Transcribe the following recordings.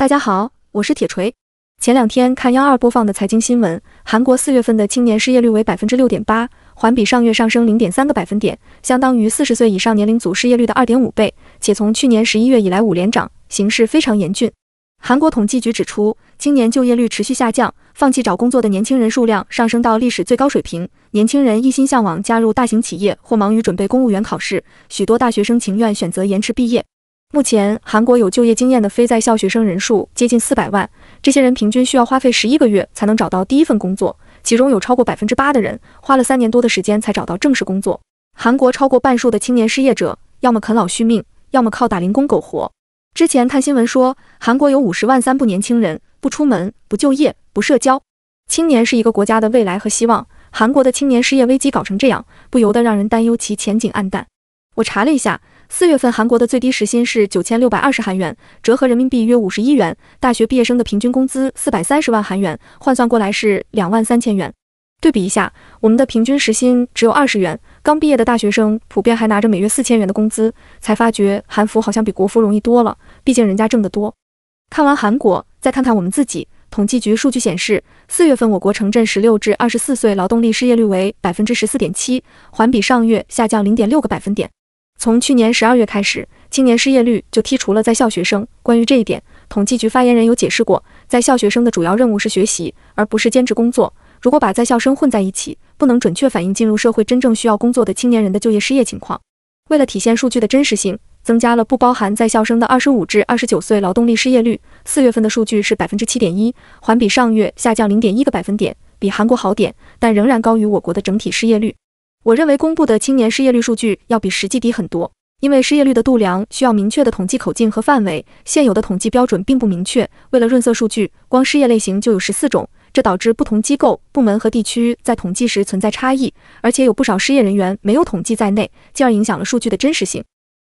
大家好，我是铁锤。前两天看央二播放的财经新闻，韩国四月份的青年失业率为百分之六点八，环比上月上升零点三个百分点，相当于四十岁以上年龄组失业率的二点五倍，且从去年十一月以来五连涨，形势非常严峻。韩国统计局指出，青年就业率持续下降，放弃找工作的年轻人数量上升到历史最高水平，年轻人一心向往加入大型企业或忙于准备公务员考试，许多大学生情愿选择延迟毕业。目前，韩国有就业经验的非在校学生人数接近四百万。这些人平均需要花费十一个月才能找到第一份工作，其中有超过百分之八的人花了三年多的时间才找到正式工作。韩国超过半数的青年失业者，要么啃老续命，要么靠打零工苟活。之前看新闻说，韩国有五十万三不年轻人，不出门、不就业、不社交。青年是一个国家的未来和希望，韩国的青年失业危机搞成这样，不由得让人担忧其前景暗淡。我查了一下，四月份韩国的最低时薪是九千六百二十韩元，折合人民币约五十一元。大学毕业生的平均工资四百三十万韩元，换算过来是两万三千元。对比一下，我们的平均时薪只有二十元，刚毕业的大学生普遍还拿着每月四千元的工资，才发觉韩服好像比国服容易多了。毕竟人家挣得多。看完韩国，再看看我们自己。统计局数据显示，四月份我国城镇十六至二十四岁劳动力失业率为百分之十四点七，环比上月下降零点六个百分点。从去年十二月开始，青年失业率就剔除了在校学生。关于这一点，统计局发言人有解释过，在校学生的主要任务是学习，而不是兼职工作。如果把在校生混在一起，不能准确反映进入社会真正需要工作的青年人的就业失业情况。为了体现数据的真实性，增加了不包含在校生的二十五至二十九岁劳动力失业率。四月份的数据是百分之七点一，环比上月下降零点一个百分点，比韩国好点，但仍然高于我国的整体失业率。我认为公布的青年失业率数据要比实际低很多，因为失业率的度量需要明确的统计口径和范围，现有的统计标准并不明确。为了润色数据，光失业类型就有十四种，这导致不同机构、部门和地区在统计时存在差异，而且有不少失业人员没有统计在内，进而影响了数据的真实性。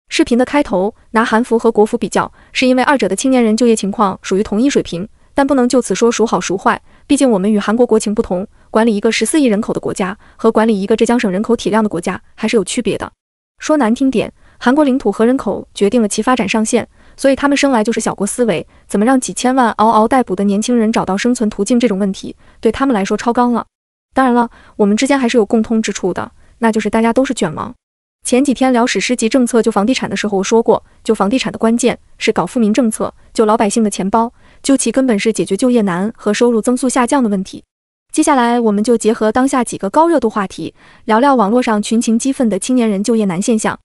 视频的开头拿韩服和国服比较，是因为二者的青年人就业情况属于同一水平，但不能就此说孰好孰坏，毕竟我们与韩国国情不同。管理一个十四亿人口的国家和管理一个浙江省人口体量的国家还是有区别的。说难听点，韩国领土和人口决定了其发展上限，所以他们生来就是小国思维。怎么让几千万嗷嗷待哺的年轻人找到生存途径，这种问题对他们来说超纲了。当然了，我们之间还是有共通之处的，那就是大家都是卷王。前几天聊史诗级政策救房地产的时候，我说过，救房地产的关键是搞富民政策，救老百姓的钱包，究其根本是解决就业难和收入增速下降的问题。接下来，我们就结合当下几个高热度话题，聊聊网络上群情激愤的青年人就业难现象。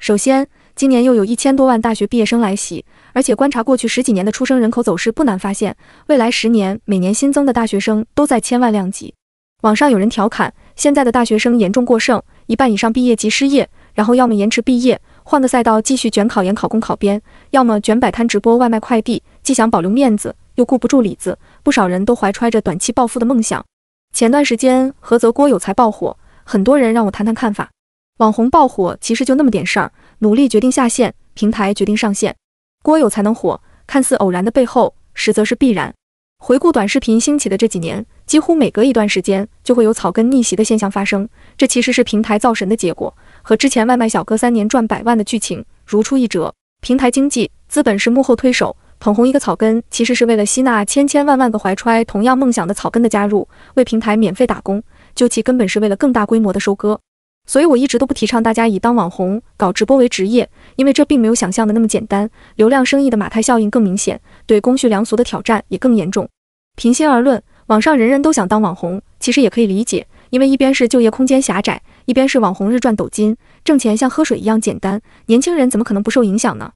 首先，今年又有一千多万大学毕业生来袭，而且观察过去十几年的出生人口走势，不难发现，未来十年每年新增的大学生都在千万量级。网上有人调侃，现在的大学生严重过剩，一半以上毕业即失业，然后要么延迟毕业，换个赛道继续卷考研、考公、考编，要么卷摆摊、直播、外卖、快递，既想保留面子。又顾不住里子，不少人都怀揣着短期暴富的梦想。前段时间，菏泽郭有才爆火，很多人让我谈谈看法。网红爆火其实就那么点事儿，努力决定下线，平台决定上线。郭有才能火，看似偶然的背后，实则是必然。回顾短视频兴起的这几年，几乎每隔一段时间就会有草根逆袭的现象发生，这其实是平台造神的结果，和之前外卖小哥三年赚百万的剧情如出一辙。平台经济，资本是幕后推手。捧红一个草根，其实是为了吸纳千千万万个怀揣同样梦想的草根的加入，为平台免费打工。究其根本，是为了更大规模的收割。所以，我一直都不提倡大家以当网红、搞直播为职业，因为这并没有想象的那么简单。流量生意的马太效应更明显，对公序良俗的挑战也更严重。平心而论，网上人人都想当网红，其实也可以理解，因为一边是就业空间狭窄，一边是网红日赚斗金，挣钱像喝水一样简单，年轻人怎么可能不受影响呢？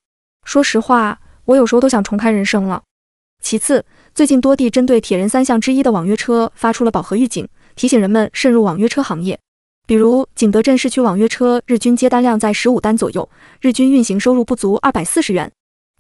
说实话。我有时候都想重开人生了。其次，最近多地针对铁人三项之一的网约车发出了饱和预警，提醒人们慎入网约车行业。比如，景德镇市区网约车日均接单量在十五单左右，日均运行收入不足二百四十元；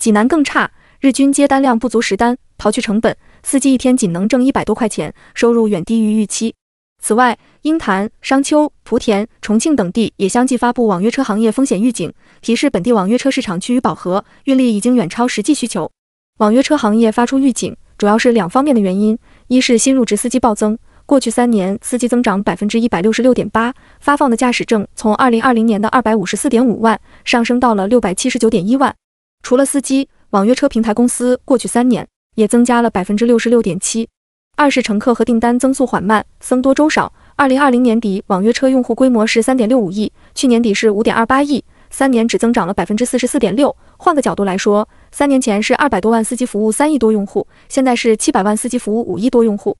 济南更差，日均接单量不足十单，刨去成本，司机一天仅能挣一百多块钱，收入远低于预期。此外，鹰潭、商丘、莆田、重庆等地也相继发布网约车行业风险预警，提示本地网约车市场趋于饱和，运力已经远超实际需求。网约车行业发出预警，主要是两方面的原因：一是新入职司机暴增，过去三年司机增长百分之一百六十六点八，发放的驾驶证从二零二零年的二百五十四点五万上升到了六百七十九点一万。除了司机，网约车平台公司过去三年也增加了百分之六十六点七。二是乘客和订单增速缓慢，僧多粥少。二零二零年底，网约车用户规模是三点六五亿，去年底是五点二八亿，三年只增长了百分之四十四点六。换个角度来说，三年前是二百多万司机服务三亿多用户，现在是七百万司机服务五亿多用户。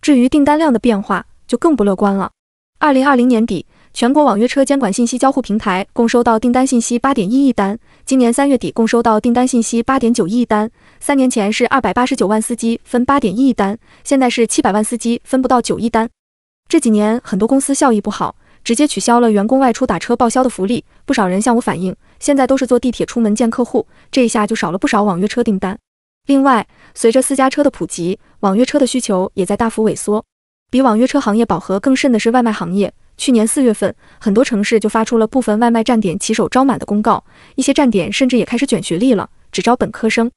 至于订单量的变化，就更不乐观了。二零二零年底。全国网约车监管信息交互平台共收到订单信息八点一亿单，今年三月底共收到订单信息八点九亿单。三年前是二百八十九万司机分八点一亿单，现在是七百万司机分不到九亿单。这几年很多公司效益不好，直接取消了员工外出打车报销的福利。不少人向我反映，现在都是坐地铁出门见客户，这一下就少了不少网约车订单。另外，随着私家车的普及，网约车的需求也在大幅萎缩。比网约车行业饱和更甚的是外卖行业。去年四月份，很多城市就发出了部分外卖站点骑手招满的公告，一些站点甚至也开始卷学历了，只招本科生。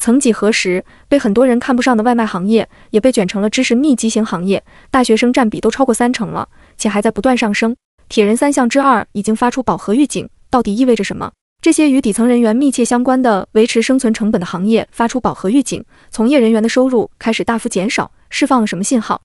曾几何时，被很多人看不上的外卖行业，也被卷成了知识密集型行业，大学生占比都超过三成了，且还在不断上升。铁人三项之二已经发出饱和预警，到底意味着什么？这些与底层人员密切相关的维持生存成本的行业发出饱和预警，从业人员的收入开始大幅减少，释放了什么信号？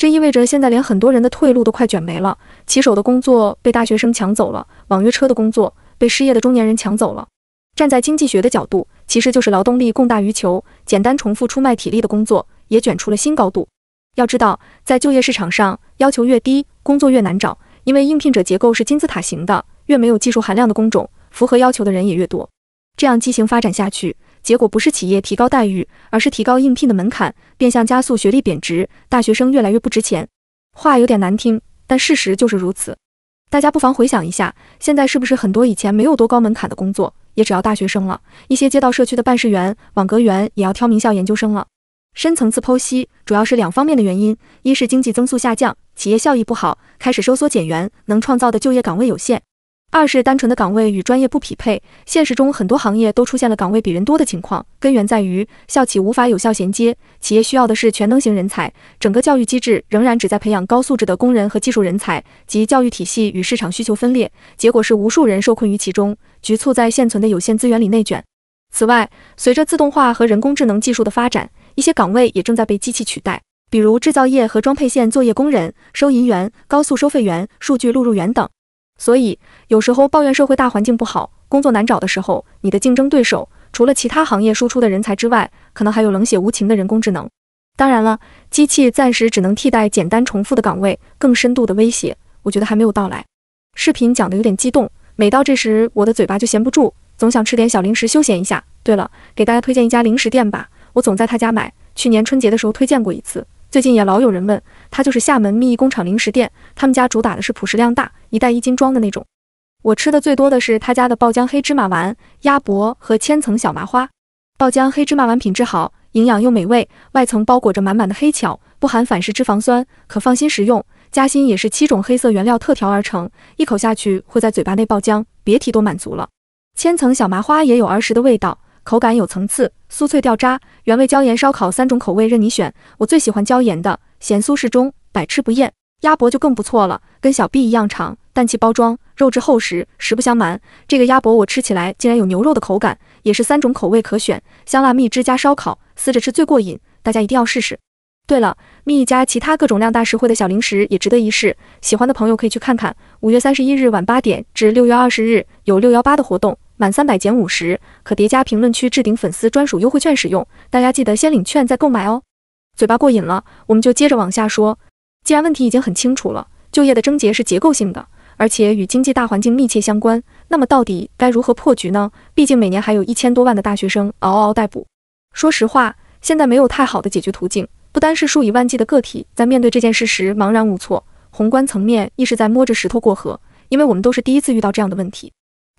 这意味着，现在连很多人的退路都快卷没了。骑手的工作被大学生抢走了，网约车的工作被失业的中年人抢走了。站在经济学的角度，其实就是劳动力供大于求。简单重复出卖体力的工作也卷出了新高度。要知道，在就业市场上，要求越低，工作越难找，因为应聘者结构是金字塔型的，越没有技术含量的工种，符合要求的人也越多。这样畸形发展下去。结果不是企业提高待遇，而是提高应聘的门槛，变相加速学历贬值，大学生越来越不值钱。话有点难听，但事实就是如此。大家不妨回想一下，现在是不是很多以前没有多高门槛的工作，也只要大学生了？一些街道社区的办事员、网格员也要挑名校研究生了。深层次剖析，主要是两方面的原因：一是经济增速下降，企业效益不好，开始收缩减员，能创造的就业岗位有限。二是单纯的岗位与专业不匹配，现实中很多行业都出现了岗位比人多的情况，根源在于校企无法有效衔接，企业需要的是全能型人才，整个教育机制仍然只在培养高素质的工人和技术人才，及教育体系与市场需求分裂，结果是无数人受困于其中，局促在现存的有限资源里内卷。此外，随着自动化和人工智能技术的发展，一些岗位也正在被机器取代，比如制造业和装配线作业工人、收银员、高速收费员、数据录入员等。所以，有时候抱怨社会大环境不好、工作难找的时候，你的竞争对手除了其他行业输出的人才之外，可能还有冷血无情的人工智能。当然了，机器暂时只能替代简单重复的岗位，更深度的威胁，我觉得还没有到来。视频讲的有点激动，每到这时，我的嘴巴就闲不住，总想吃点小零食休闲一下。对了，给大家推荐一家零食店吧，我总在他家买。去年春节的时候推荐过一次。最近也老有人问，他就是厦门蜜意工厂零食店，他们家主打的是朴食量大，一袋一斤装的那种。我吃的最多的是他家的爆浆黑芝麻丸、鸭脖和千层小麻花。爆浆黑芝麻丸品质好，营养又美味，外层包裹着满满的黑巧，不含反式脂肪酸，可放心食用。夹心也是七种黑色原料特调而成，一口下去会在嘴巴内爆浆，别提多满足了。千层小麻花也有儿时的味道。口感有层次，酥脆掉渣，原味、椒盐、烧烤三种口味任你选。我最喜欢椒盐的，咸酥适中，百吃不厌。鸭脖就更不错了，跟小臂一样长，氮气包装，肉质厚实。实不相瞒，这个鸭脖我吃起来竟然有牛肉的口感，也是三种口味可选，香辣、蜜汁加烧烤，撕着吃最过瘾。大家一定要试试。对了，蜜一家其他各种量大实惠的小零食也值得一试，喜欢的朋友可以去看看。五月三十一日晚八点至六月二十日有六幺八的活动。满三百减五十，可叠加评论区置顶粉丝专属优惠券使用，大家记得先领券再购买哦。嘴巴过瘾了，我们就接着往下说。既然问题已经很清楚了，就业的症结是结构性的，而且与经济大环境密切相关，那么到底该如何破局呢？毕竟每年还有一千多万的大学生嗷嗷待哺。说实话，现在没有太好的解决途径，不单是数以万计的个体在面对这件事时茫然无措，宏观层面亦是在摸着石头过河，因为我们都是第一次遇到这样的问题。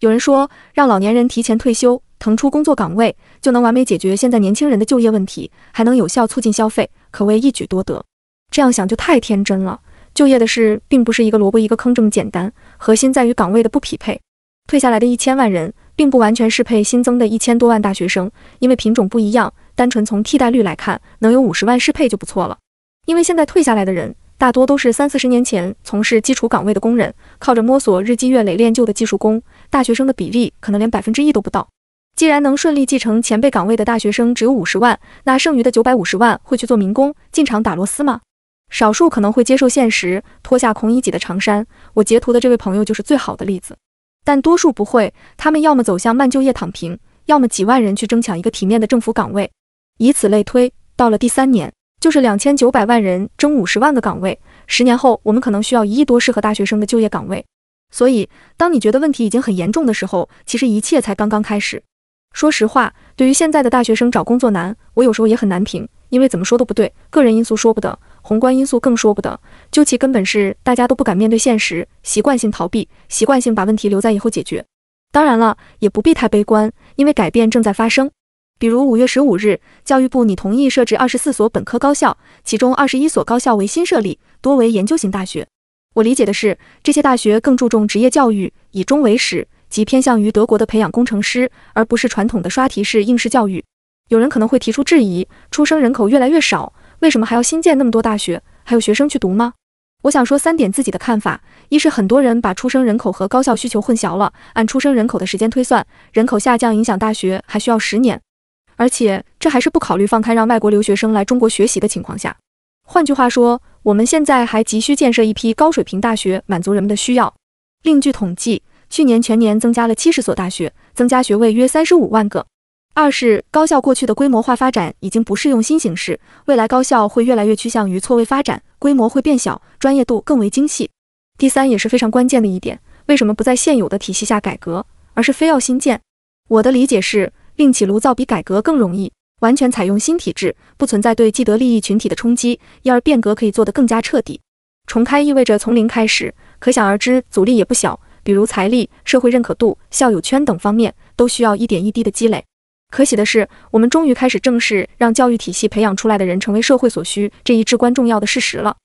有人说，让老年人提前退休，腾出工作岗位，就能完美解决现在年轻人的就业问题，还能有效促进消费，可谓一举多得。这样想就太天真了。就业的事并不是一个萝卜一个坑这么简单，核心在于岗位的不匹配。退下来的一千万人，并不完全适配新增的一千多万大学生，因为品种不一样。单纯从替代率来看，能有五十万适配就不错了。因为现在退下来的人。大多都是三四十年前从事基础岗位的工人，靠着摸索日积月累练就的技术工。大学生的比例可能连百分之一都不到。既然能顺利继承前辈岗位的大学生只有五十万，那剩余的九百五十万会去做民工进厂打螺丝吗？少数可能会接受现实，脱下孔乙己的长衫。我截图的这位朋友就是最好的例子。但多数不会，他们要么走向慢就业躺平，要么几万人去争抢一个体面的政府岗位。以此类推，到了第三年。就是两千九百万人争五十万个岗位，十年后我们可能需要一亿多适合大学生的就业岗位。所以，当你觉得问题已经很严重的时候，其实一切才刚刚开始。说实话，对于现在的大学生找工作难，我有时候也很难平，因为怎么说都不对，个人因素说不得，宏观因素更说不得。究其根本是大家都不敢面对现实，习惯性逃避，习惯性把问题留在以后解决。当然了，也不必太悲观，因为改变正在发生。比如五月十五日，教育部拟同意设置二十四所本科高校，其中二十一所高校为新设立，多为研究型大学。我理解的是，这些大学更注重职业教育，以中为始，即偏向于德国的培养工程师，而不是传统的刷题式应试教育。有人可能会提出质疑：出生人口越来越少，为什么还要新建那么多大学？还有学生去读吗？我想说三点自己的看法：一是很多人把出生人口和高校需求混淆了，按出生人口的时间推算，人口下降影响大学还需要十年。而且这还是不考虑放开让外国留学生来中国学习的情况下。换句话说，我们现在还急需建设一批高水平大学，满足人们的需要。另据统计，去年全年增加了七十所大学，增加学位约三十五万个。二是高校过去的规模化发展已经不适用新形势，未来高校会越来越趋向于错位发展，规模会变小，专业度更为精细。第三也是非常关键的一点，为什么不在现有的体系下改革，而是非要新建？我的理解是。另起炉灶比改革更容易，完全采用新体制，不存在对既得利益群体的冲击，因而变革可以做得更加彻底。重开意味着从零开始，可想而知阻力也不小，比如财力、社会认可度、校友圈等方面都需要一点一滴的积累。可喜的是，我们终于开始正式让教育体系培养出来的人成为社会所需这一至关重要的事实了。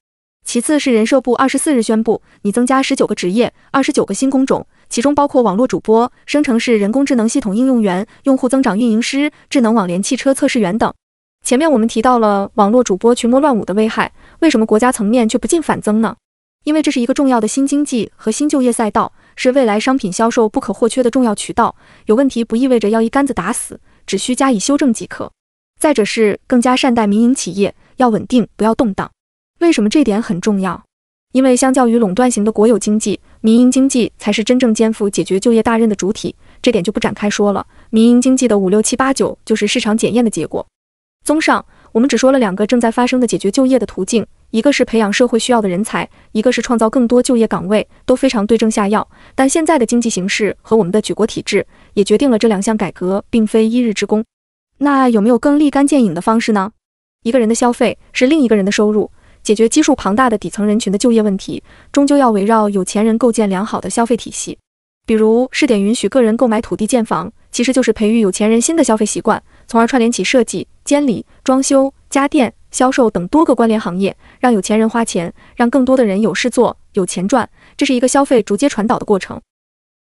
其次是人社部二十四日宣布，拟增加十九个职业，二十九个新工种。其中包括网络主播、生成式人工智能系统应用员、用户增长运营师、智能网联汽车测试员等。前面我们提到了网络主播群魔乱舞的危害，为什么国家层面却不进反增呢？因为这是一个重要的新经济和新就业赛道，是未来商品销售不可或缺的重要渠道。有问题不意味着要一竿子打死，只需加以修正即可。再者是更加善待民营企业，要稳定不要动荡。为什么这点很重要？因为相较于垄断型的国有经济。民营经济才是真正肩负解决就业大任的主体，这点就不展开说了。民营经济的五六七八九就是市场检验的结果。综上，我们只说了两个正在发生的解决就业的途径，一个是培养社会需要的人才，一个是创造更多就业岗位，都非常对症下药。但现在的经济形势和我们的举国体制，也决定了这两项改革并非一日之功。那有没有更立竿见影的方式呢？一个人的消费是另一个人的收入。解决基数庞大的底层人群的就业问题，终究要围绕有钱人构建良好的消费体系。比如试点允许个人购买土地建房，其实就是培育有钱人新的消费习惯，从而串联起设计、监理、装修、家电销售等多个关联行业，让有钱人花钱，让更多的人有事做、有钱赚。这是一个消费逐阶传导的过程。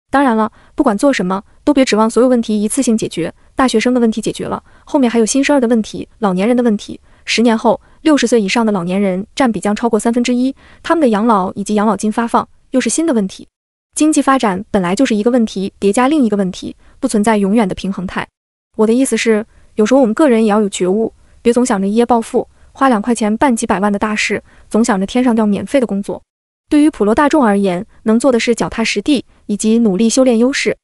当然了，不管做什么，都别指望所有问题一次性解决。大学生的问题解决了，后面还有新生儿的问题、老年人的问题，十年后。六十岁以上的老年人占比将超过三分之一，他们的养老以及养老金发放又是新的问题。经济发展本来就是一个问题叠加另一个问题，不存在永远的平衡态。我的意思是，有时候我们个人也要有觉悟，别总想着一夜暴富，花两块钱办几百万的大事，总想着天上掉免费的工作。对于普罗大众而言，能做的是脚踏实地以及努力修炼优势。